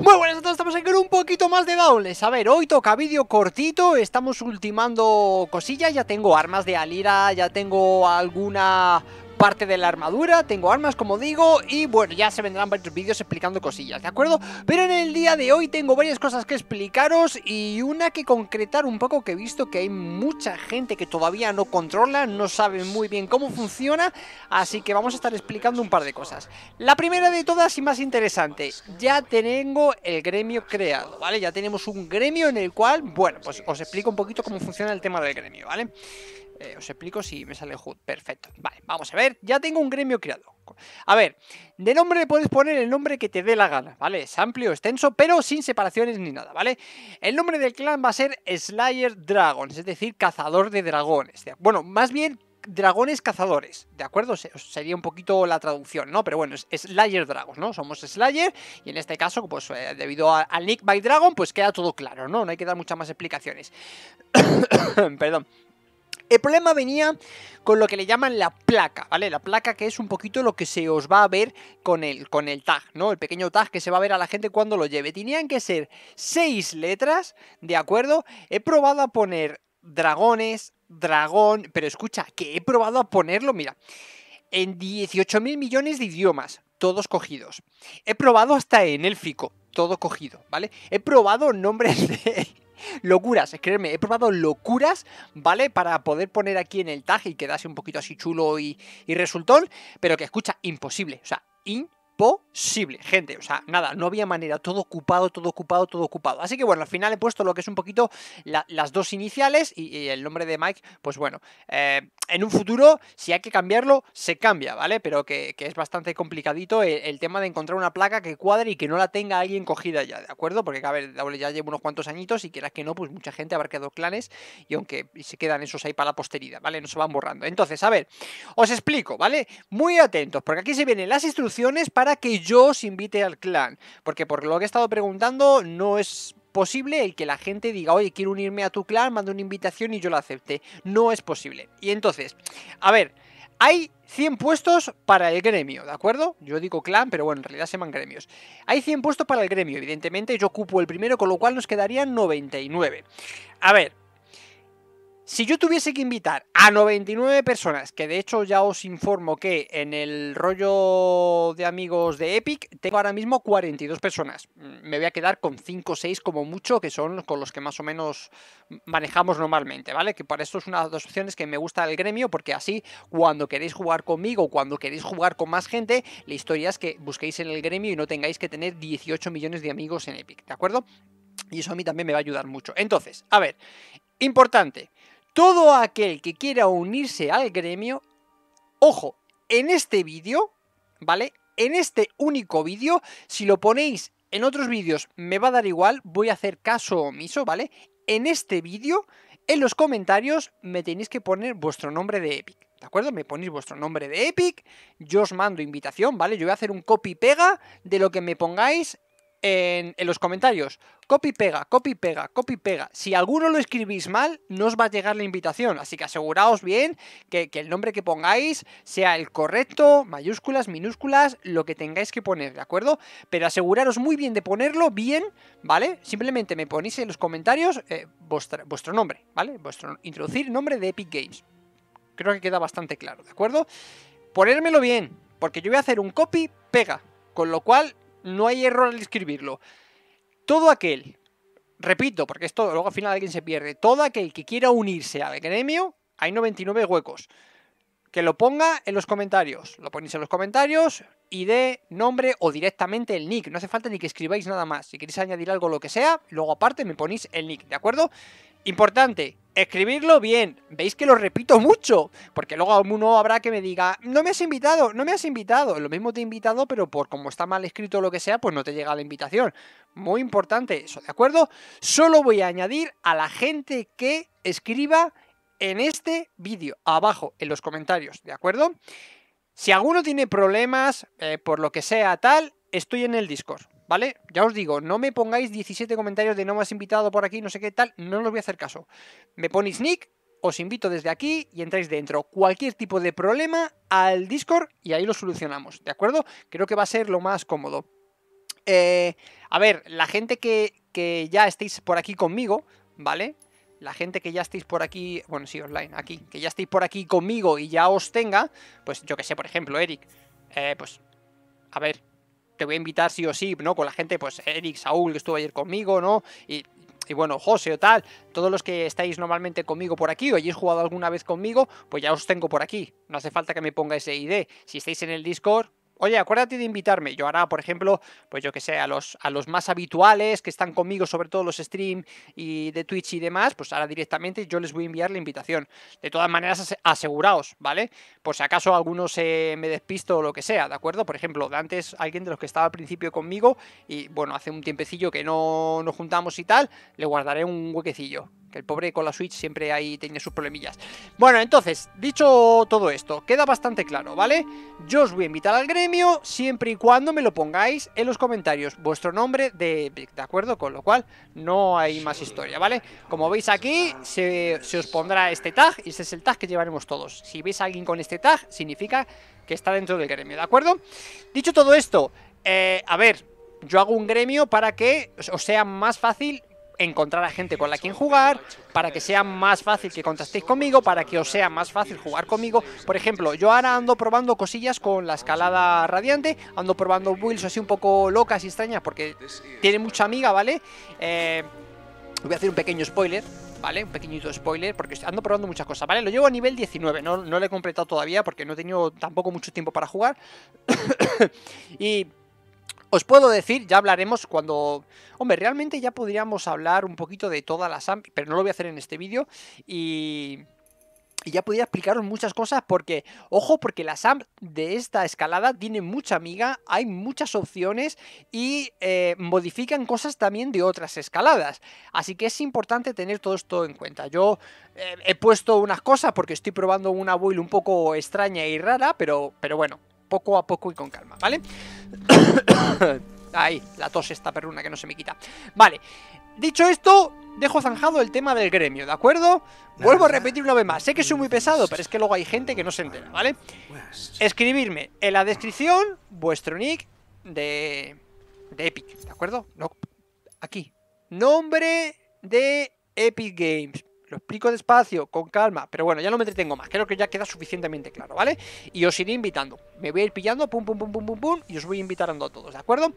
Muy buenas a todos, estamos aquí con un poquito más de dobles A ver, hoy toca vídeo cortito Estamos ultimando cosillas Ya tengo armas de Alira, ya tengo alguna parte de la armadura, tengo armas como digo y bueno, ya se vendrán varios vídeos explicando cosillas, ¿de acuerdo? Pero en el día de hoy tengo varias cosas que explicaros y una que concretar un poco que he visto que hay mucha gente que todavía no controla, no sabe muy bien cómo funciona, así que vamos a estar explicando un par de cosas. La primera de todas y más interesante, ya tengo el gremio creado, ¿vale? Ya tenemos un gremio en el cual, bueno, pues os explico un poquito cómo funciona el tema del gremio, ¿vale? Eh, os explico si me sale HUD. Perfecto. Vale, vamos a ver. Ya tengo un gremio creado. A ver, de nombre puedes poner el nombre que te dé la gana, ¿vale? Es amplio, extenso, pero sin separaciones ni nada, ¿vale? El nombre del clan va a ser Slayer Dragons, es decir, cazador de dragones. Bueno, más bien dragones cazadores, ¿de acuerdo? Sería un poquito la traducción, ¿no? Pero bueno, es Slayer Dragons, ¿no? Somos Slayer y en este caso, pues eh, debido al Nick by Dragon, pues queda todo claro, ¿no? No hay que dar muchas más explicaciones. Perdón. El problema venía con lo que le llaman la placa, ¿vale? La placa que es un poquito lo que se os va a ver con el, con el tag, ¿no? El pequeño tag que se va a ver a la gente cuando lo lleve. Tenían que ser seis letras, ¿de acuerdo? He probado a poner dragones, dragón, pero escucha, que he probado a ponerlo, mira, en 18 mil millones de idiomas, todos cogidos. He probado hasta en élfico, todo cogido, ¿vale? He probado nombres de... Locuras, créeme, he probado locuras, ¿vale? Para poder poner aquí en el tag y quedarse un poquito así chulo y, y resultón, pero que escucha, imposible, o sea, imposible posible, gente. O sea, nada, no había manera. Todo ocupado, todo ocupado, todo ocupado. Así que bueno, al final he puesto lo que es un poquito las dos iniciales y, el nombre de Mike, pues bueno. Eh, en un futuro, si hay que cambiarlo, se cambia, ¿vale? Pero que, es bastante complicadito el, tema de encontrar una placa que cuadre y que no la tenga alguien cogida ya, ¿de acuerdo? Porque, a ver, e ya llevo unos cuantos añitos y quieras que no, pues mucha gente ha abarcado clanes y aunque se quedan esos ahí para la posteridad, ¿vale? No se van borrando. Entonces, a ver, os explico, ¿vale? Muy atentos, porque aquí se vienen las instrucciones para que yo os invite al clan. Porque por lo que he estado preguntando, no es posible el que la gente diga, oye, quiero unirme a tu clan, manda una invitación y yo la acepte. No es posible. Y entonces, a ver, hay 100 puestos para el gremio, ¿de acuerdo? Yo digo clan, pero bueno, en realidad se llaman gremios. Hay 100 puestos para el gremio, evidentemente yo ocupo el primero, con lo cual nos quedarían 99. A ver, si yo tuviese que invitar a 99 personas, que de hecho ya os informo que en el rollo de amigos de Epic tengo ahora mismo 42 personas. Mm, me voy a quedar con 5 o 6 como mucho, que son con los que más o menos manejamos normalmente, ¿vale? Que para esto es una de las opciones que me gusta del gremio, porque así cuando queréis jugar conmigo, cuando queréis jugar con más gente, la historia es que busquéis en el gremio y no tengáis que tener 18 millones de amigos en Epic, ¿de acuerdo? Y eso a mí también me va a ayudar mucho. Entonces, a ver, importante todo aquel que quiera unirse al gremio, ojo, en este vídeo, ¿vale? En este único vídeo, si lo ponéis en otros vídeos me va a dar igual, voy a hacer caso omiso, ¿vale? En este vídeo, en los comentarios, me tenéis que poner vuestro nombre de Epic, ¿de acuerdo? Me ponéis vuestro nombre de Epic, yo os mando invitación, ¿vale? Yo voy a hacer un copy-pega de lo que me pongáis en, los comentarios. Copy pega, copy pega, copy pega. Si alguno lo escribís mal, no os va a llegar la invitación. Así que aseguraos bien que, el nombre que pongáis sea el correcto, mayúsculas, minúsculas, lo que tengáis que poner, ¿de acuerdo? Pero aseguraros muy bien de ponerlo bien, ¿vale? Simplemente me ponéis en los comentarios eh, vuestro nombre, ¿vale? Vuestro, introducir nombre de Epic Games. Creo que queda bastante claro, ¿de acuerdo? Ponérmelo bien, porque yo voy a hacer un copy, pega. Con lo cual no hay error al escribirlo. Todo aquel, repito, porque esto luego al final alguien se pierde, todo aquel que quiera unirse al gremio, hay 99 huecos. Que lo ponga en los comentarios. Lo ponéis en los comentarios y de nombre o directamente el nick. No hace falta ni que escribáis nada más. Si queréis añadir algo, lo que sea, luego aparte me ponéis el nick, ¿de acuerdo? Importante, escribirlo bien. Veis que lo repito mucho, porque luego uno habrá que me diga, no me has invitado, no me has invitado. Lo mismo te he invitado, pero por como está mal escrito o lo que sea, pues no te llega la invitación. Muy importante eso, ¿de acuerdo? Solo voy a añadir a la gente que escriba en este vídeo, abajo, en los comentarios, ¿de acuerdo? Si alguno tiene problemas, eh, por lo que sea tal, estoy en el Discord. ¿vale? Ya os digo, no me pongáis 17 comentarios de no me has invitado por aquí, no sé qué tal, no os voy a hacer caso. Me ponéis nick, os invito desde aquí y entráis dentro. Cualquier tipo de problema al Discord y ahí lo solucionamos, ¿de acuerdo? Creo que va a ser lo más cómodo. Eh, a ver, la gente que, ya estéis por aquí conmigo, ¿vale? la gente que ya estéis por aquí, bueno, sí, online, aquí, que ya estáis por aquí conmigo y ya os tenga, pues yo que sé, por ejemplo, Eric, eh, pues, a ver, te voy a invitar sí o sí, ¿no? Con la gente, pues Eric, Saúl, que estuvo ayer conmigo, ¿no? Y bueno, José o tal, todos los que estáis normalmente conmigo por aquí o hayáis jugado alguna vez conmigo, pues ya os tengo por aquí. No hace falta que me ponga ese ID. Si estáis en el Discord, oye, acuérdate de invitarme. Yo ahora, por ejemplo, pues yo que sé, a los, a los más habituales que están conmigo, sobre todo los stream y de Twitch y demás, pues ahora directamente yo les voy a enviar la invitación. De todas maneras, aseguraos, ¿vale? Por si acaso alguno se me despisto o lo que sea, ¿de acuerdo? Por ejemplo, de antes alguien de los que estaba al principio conmigo y bueno, hace un tiempecillo que no nos juntamos y tal, le guardaré un huequecillo, que el pobre con la Switch siempre ahí tiene sus problemillas. Bueno, entonces, dicho todo esto, queda bastante claro, ¿vale? Yo os voy a invitar al gremio siempre y cuando me lo pongáis en los comentarios vuestro nombre de... ¿De acuerdo? Con lo cual, no hay más historia, ¿vale? Como veis aquí, se, se os pondrá este tag y ese es el tag que llevaremos todos. Si veis a alguien con este tag, significa que está dentro del gremio, ¿de acuerdo? Dicho todo esto, eh, a ver, yo hago un gremio para que os sea más fácil encontrar a gente con la quien jugar, para que sea más fácil que contactéis conmigo, para que os sea más fácil jugar conmigo. Por ejemplo, yo ahora ando probando cosillas con la escalada radiante, ando probando builds así un poco locas y extrañas, porque tiene mucha amiga, ¿vale? Eh, voy a hacer un pequeño spoiler, ¿vale? Un pequeñito spoiler, porque ando probando muchas cosas, ¿vale? Lo llevo a nivel 19, no, no lo he completado todavía porque no he tenido tampoco mucho tiempo para jugar. y os puedo decir, ya hablaremos cuando... Hombre, realmente ya podríamos hablar un poquito de toda la Samp, pero no lo voy a hacer en este vídeo. Y... ya podría explicaros muchas cosas porque, ojo, porque la Sam de esta escalada tiene mucha miga, hay muchas opciones y eh, modifican cosas también de otras escaladas. Así que es importante tener todo esto en cuenta. Yo eh, he puesto unas cosas porque estoy probando una build un poco extraña y rara, pero, pero bueno, poco a poco y con calma, ¿vale? Ahí, la tos esta perruna que no se me quita. Vale, dicho esto, dejo zanjado el tema del gremio, ¿de acuerdo? Vuelvo a repetir una vez más, sé que soy muy pesado, pero es que luego hay gente que no se entera, ¿vale? Escribirme en la descripción vuestro nick de, Epic, ¿de acuerdo? aquí, nombre de Epic Games. Lo explico despacio, con calma, pero bueno, ya no me entretengo más, creo que ya queda suficientemente claro, ¿vale? Y os iré invitando, me voy a ir pillando, pum, pum, pum, pum, pum, pum, y os voy invitando a todos, ¿de acuerdo?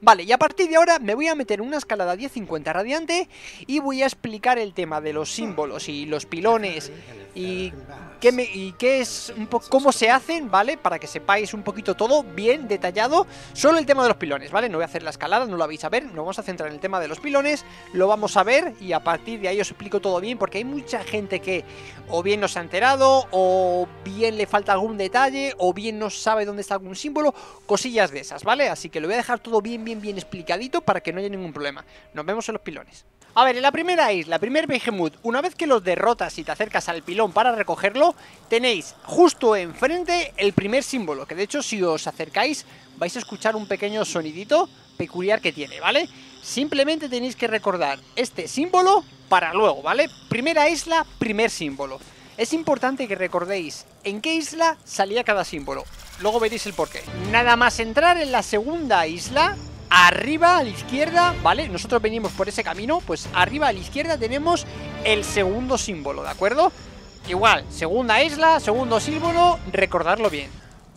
Vale, y a partir de ahora me voy a meter en una escalada 1050 radiante y voy a explicar el tema de los símbolos y los pilones ¿Y qué, es un poco cómo se hacen, ¿vale? Para que sepáis un poquito todo bien detallado. Solo el tema de los pilones, ¿vale? No voy a hacer la escalada, no lo vais a ver. Nos vamos a centrar en el tema de los pilones. Lo vamos a ver y a partir de ahí os explico todo bien porque hay mucha gente que o bien no se ha enterado o bien le falta algún detalle o bien no sabe dónde está algún símbolo. Cosillas de esas, ¿vale? Así que lo voy a dejar todo bien, bien, bien explicadito para que no haya ningún problema. Nos vemos en los pilones. A ver, en la primera isla, primer Behemoth, una vez que los derrotas y te acercas al pilón para recogerlo, tenéis justo enfrente el primer símbolo, que de hecho si os acercáis vais a escuchar un pequeño sonidito peculiar que tiene, ¿vale? Simplemente tenéis que recordar este símbolo para luego, ¿vale? Primera isla, primer símbolo. Es importante que recordéis en qué isla salía cada símbolo. Luego veréis el porqué. Nada más entrar en la segunda isla, arriba a la izquierda, ¿vale? Nosotros venimos por ese camino, pues arriba a la izquierda tenemos el segundo símbolo, ¿de acuerdo? Igual, segunda isla, segundo símbolo, recordarlo bien.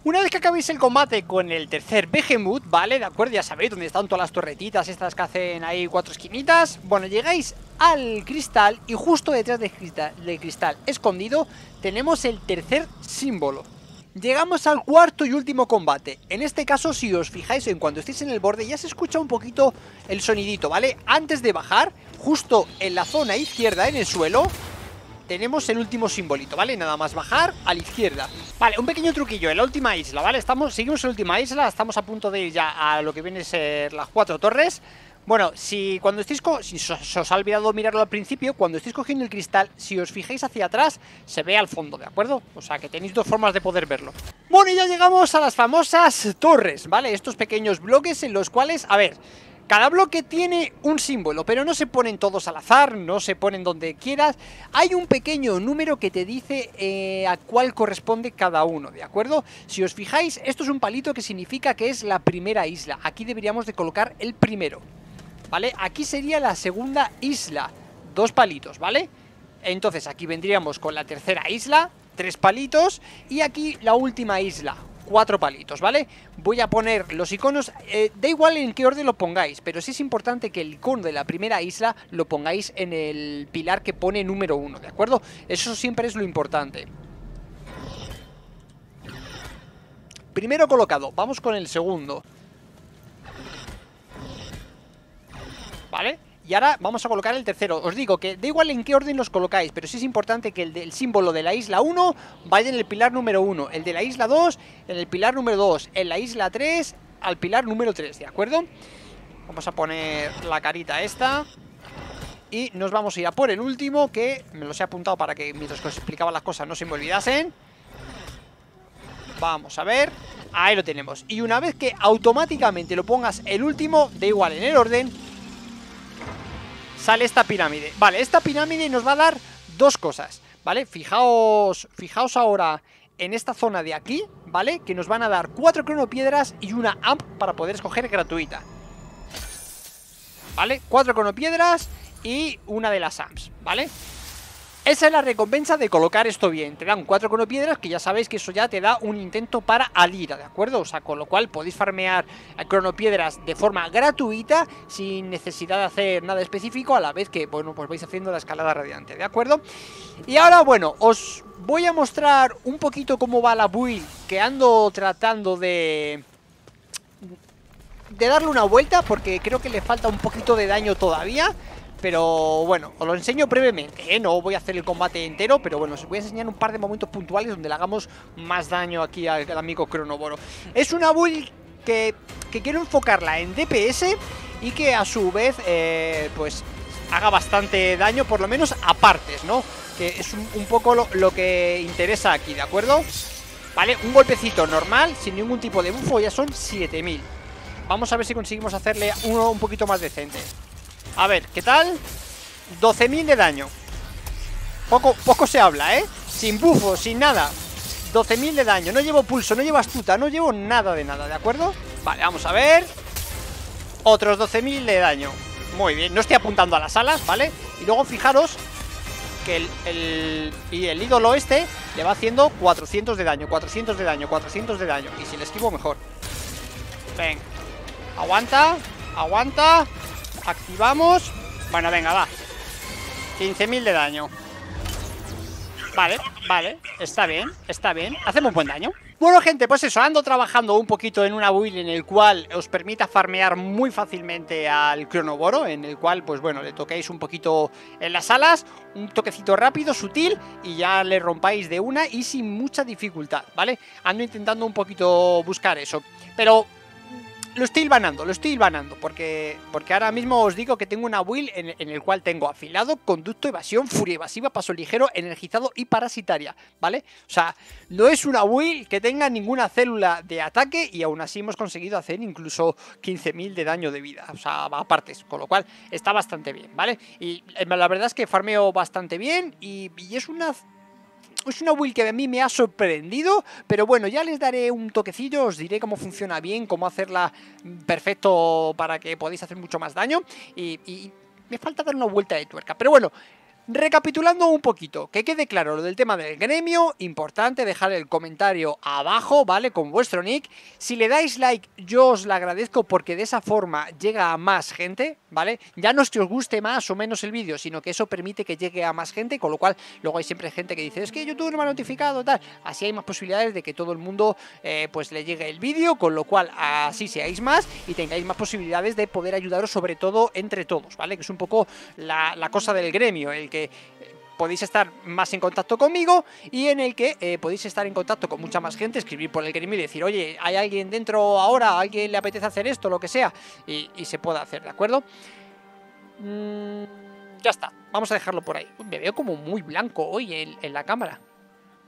Una vez que acabéis el combate con el tercer Behemoth, ¿vale? De acuerdo, ya sabéis dónde están todas las torretitas estas que hacen ahí cuatro esquinitas. Bueno, llegáis al cristal y justo detrás cristal, del cristal escondido tenemos el tercer símbolo, Llegamos al cuarto y último combate. En este caso, si os fijáis, en cuando estéis en el borde, ya se escucha un poquito el sonidito, ¿vale? Antes de bajar, justo en la zona izquierda, en el suelo, tenemos el último simbolito, ¿vale? Nada más bajar a la izquierda. Vale, un pequeño truquillo en la última isla, ¿vale? Estamos, seguimos en la última isla, estamos a punto de ir ya a lo que viene a ser las cuatro torres. Bueno, si cuando estéis si os, ha olvidado mirarlo al principio, cuando estéis cogiendo el cristal, si os fijáis hacia atrás, se ve al fondo, ¿de acuerdo? O sea que tenéis dos formas de poder verlo. Bueno, y ya llegamos a las famosas torres, ¿vale? Estos pequeños bloques en los cuales, a ver, cada bloque tiene un símbolo, pero no se ponen todos al azar, no se ponen donde quieras. Hay un pequeño número que te dice eh, a cuál corresponde cada uno, ¿de acuerdo? Si os fijáis, esto es un palito que significa que es la primera isla. Aquí deberíamos de colocar el primero. ¿vale? Aquí sería la segunda isla, dos palitos, ¿vale? Entonces aquí vendríamos con la tercera isla, tres palitos, y aquí la última isla, cuatro palitos, ¿vale? Voy a poner los iconos, eh, da igual en qué orden lo pongáis, pero sí es importante que el icono de la primera isla lo pongáis en el pilar que pone número uno, ¿de acuerdo? Eso siempre es lo importante. Primero colocado, vamos con el segundo. ¿vale? Y ahora vamos a colocar el tercero. Os digo que da igual en qué orden los colocáis, pero sí es importante que el, del símbolo de la isla 1 vaya en el pilar número 1, el de la isla 2 en el pilar número 2, en la isla 3 al pilar número 3, ¿de acuerdo? Vamos a poner la carita esta. Y nos vamos a ir a por el último, que me los he apuntado para que mientras que os explicaba las cosas no se me olvidasen. Vamos a ver. Ahí lo tenemos. Y una vez que automáticamente lo pongas el último, da igual en el orden, Sale esta pirámide. Vale, esta pirámide nos va a dar dos cosas, ¿vale? Fijaos, fijaos ahora en esta zona de aquí, ¿vale? Que nos van a dar cuatro cronopiedras y una amp para poder escoger gratuita. ¿Vale? Cuatro cronopiedras y una de las amps, ¿vale? Esa es la recompensa de colocar esto bien. Te dan cuatro cronopiedras que ya sabéis que eso ya te da un intento para Alira, ¿de acuerdo? O sea, con lo cual podéis farmear cronopiedras de forma gratuita, sin necesidad de hacer nada específico, a la vez que, bueno, pues vais haciendo la escalada radiante, ¿de acuerdo? Y ahora, bueno, os voy a mostrar un poquito cómo va la build, que ando tratando de de darle una vuelta porque creo que le falta un poquito de daño todavía pero bueno, os lo enseño brevemente, ¿eh? no voy a hacer el combate entero, pero bueno, os voy a enseñar un par de momentos puntuales donde le hagamos más daño aquí al, amigo Cronoboro. Es una build que, que, quiero enfocarla en DPS y que a su vez, eh, pues, haga bastante daño, por lo menos a partes, ¿no? Que es un, poco lo, que interesa aquí, ¿de acuerdo? Vale, un golpecito normal, sin ningún tipo de bufo, ya son 7000. Vamos a ver si conseguimos hacerle uno un poquito más decente. A ver, ¿qué tal? 12.000 de daño. Poco, poco se habla, ¿eh? Sin bufo, sin nada. 12.000 de daño. No llevo pulso, no llevo astuta, no llevo nada de nada, ¿de acuerdo? Vale, vamos a ver. Otros 12.000 de daño. Muy bien, no estoy apuntando a las alas, ¿vale? Y luego fijaros que el, y el ídolo este le va haciendo 400 de daño, 400 de daño, 400 de daño. Y si le esquivo, mejor. Ven. Aguanta, aguanta. Activamos. Bueno, venga, va. 15.000 de daño. Vale, vale, está bien, está bien. Hacemos buen daño. Bueno, gente, pues eso, ando trabajando un poquito en una build en el cual os permita farmear muy fácilmente al cronoboro, en el cual, pues bueno, le toquéis un poquito en las alas, un toquecito rápido, sutil, y ya le rompáis de una y sin mucha dificultad, ¿vale? Ando intentando un poquito buscar eso. Pero lo estoy ilvanando, lo estoy ilvanando porque, porque ahora mismo os digo que tengo una will en, el cual tengo afilado, conducto, evasión, furia evasiva, paso ligero, energizado y parasitaria, ¿vale? O sea, no es una build que tenga ninguna célula de ataque y aún así hemos conseguido hacer incluso 15.000 de daño de vida, o sea, a partes, con lo cual está bastante bien, ¿vale? Y eh, la verdad es que farmeo bastante bien y es una es pues una build que a mí me ha sorprendido, pero bueno, ya les daré un toquecillo, os diré cómo funciona bien, cómo hacerla perfecto para que podáis hacer mucho más daño. y, y me falta dar una vuelta de tuerca. Pero bueno, Recapitulando un poquito, que quede claro lo del tema del gremio, importante dejar el comentario abajo, ¿vale? Con vuestro nick. Si le dais like, yo os lo agradezco porque de esa forma llega a más gente, ¿vale? Ya no es que os guste más o menos el vídeo, sino que eso permite que llegue a más gente, con lo cual luego hay siempre gente que dice, es que YouTube no me ha notificado, tal. Así hay más posibilidades de que todo el mundo eh, pues le llegue el vídeo, con lo cual así seáis más y tengáis más posibilidades de poder ayudaros sobre todo entre todos, ¿vale? Que es un poco la cosa del gremio, el que eh, podéis estar más en contacto conmigo y en el que eh, podéis estar en contacto con mucha más gente, escribir por el Grim y decir, oye, hay alguien dentro ahora, alguien le apetece hacer esto, lo que sea, y, se pueda hacer, ¿de acuerdo? Mm, ya está, vamos a dejarlo por ahí. Me veo como muy blanco hoy en, en, la cámara.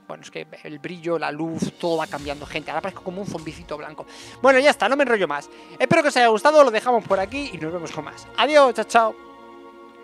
Bueno, es que el brillo, la luz, todo va cambiando, gente. Ahora parezco como un zombicito blanco. Bueno, ya está, no me enrollo más. Espero que os haya gustado, lo dejamos por aquí y nos vemos con más. Adiós, chao, chao.